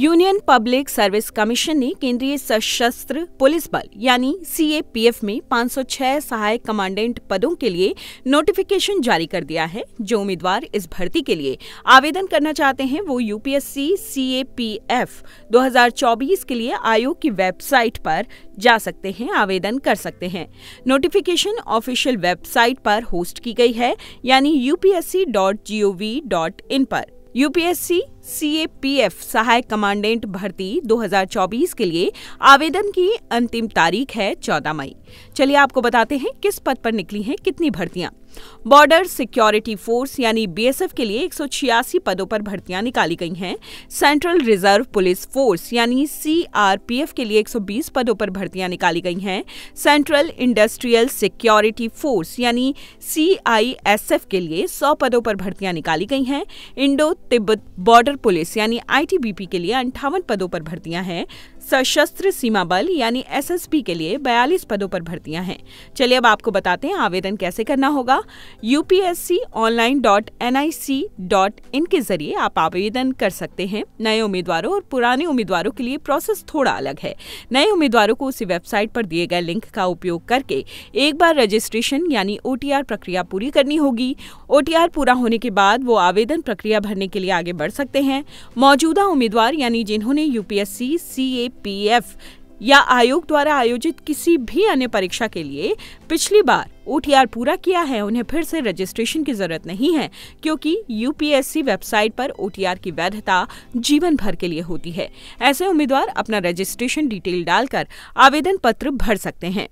union public service commission ने केंद्रीय सशस्त्र पुलिस बल यानी सीएपीएफ में 506 सहायक कमांडेंट पदों के लिए नोटिफिकेशन जारी कर दिया है जो उम्मीदवार इस भर्ती के लिए आवेदन करना चाहते हैं वो यूपीएससी सीएपीएफ 2024 के लिए आयोग की वेबसाइट पर जा सकते हैं आवेदन कर सकते हैं नोटिफिकेशन ऑफिशियल वेबसाइट पर होस्ट की गई है यानी यूपीएससी पर यूपीएससी सीएपीएफ सहायक कमांडेंट भर्ती 2024 के लिए आवेदन की अंतिम तारीख है 14 मई चलिए आपको बताते हैं किस पद पर निकली हैं कितनी भर्तियां बॉर्डर सिक्योरिटी फोर्स यानी बीएसएफ के लिए 186 पदों पर भर्तियां निकाली गई हैं सेंट्रल रिजर्व पुलिस फोर्स यानी सीआरपीएफ के लिए 120 पदों पर भर्तियां निकाली गई हैं सेंट्रल इंडस्ट्रियल सिक्योरिटी फोर्स यानी सीआईएसएफ के लिए 100 पदों पर भर्तियां निकाली गई हैं इंडो तिब्बत बॉर्डर पुलिस यानी आईटीबीपी के लिए अंठावन पदों पर भर्तियां हैं सशस्त्र सीमा बल यानी एसएसबी के लिए 42 पदों पर भर्तियां हैं चलिए अब आपको बताते हैं आवेदन कैसे करना होगा UPSC online dot N I C dot in के जरिए आप आवेदन कर सकते हैं नए उम्मीदवारों और पुराने उम्मीदवारों के लिए प्रोसेस थोड़ा अलग है नए उम्मीदवारों को उसी वेबसाइट पर दिए गए लिंक का उपयोग करके एक बार रजिस्ट्रेशन यानी ओ प्रक्रिया पूरी करनी होगी ओ पूरा होने के बाद वो आवेदन प्रक्रिया भरने के लिए आगे बढ़ सकते हैं मौजूदा उम्मीदवार यानी जिन्होंने यूपीएससी सी पीएफ या आयोग द्वारा आयोजित किसी भी अन्य परीक्षा के लिए पिछली बार ओ पूरा किया है उन्हें फिर से रजिस्ट्रेशन की जरूरत नहीं है क्योंकि यूपीएससी वेबसाइट पर ओ की वैधता जीवन भर के लिए होती है ऐसे उम्मीदवार अपना रजिस्ट्रेशन डिटेल डालकर आवेदन पत्र भर सकते हैं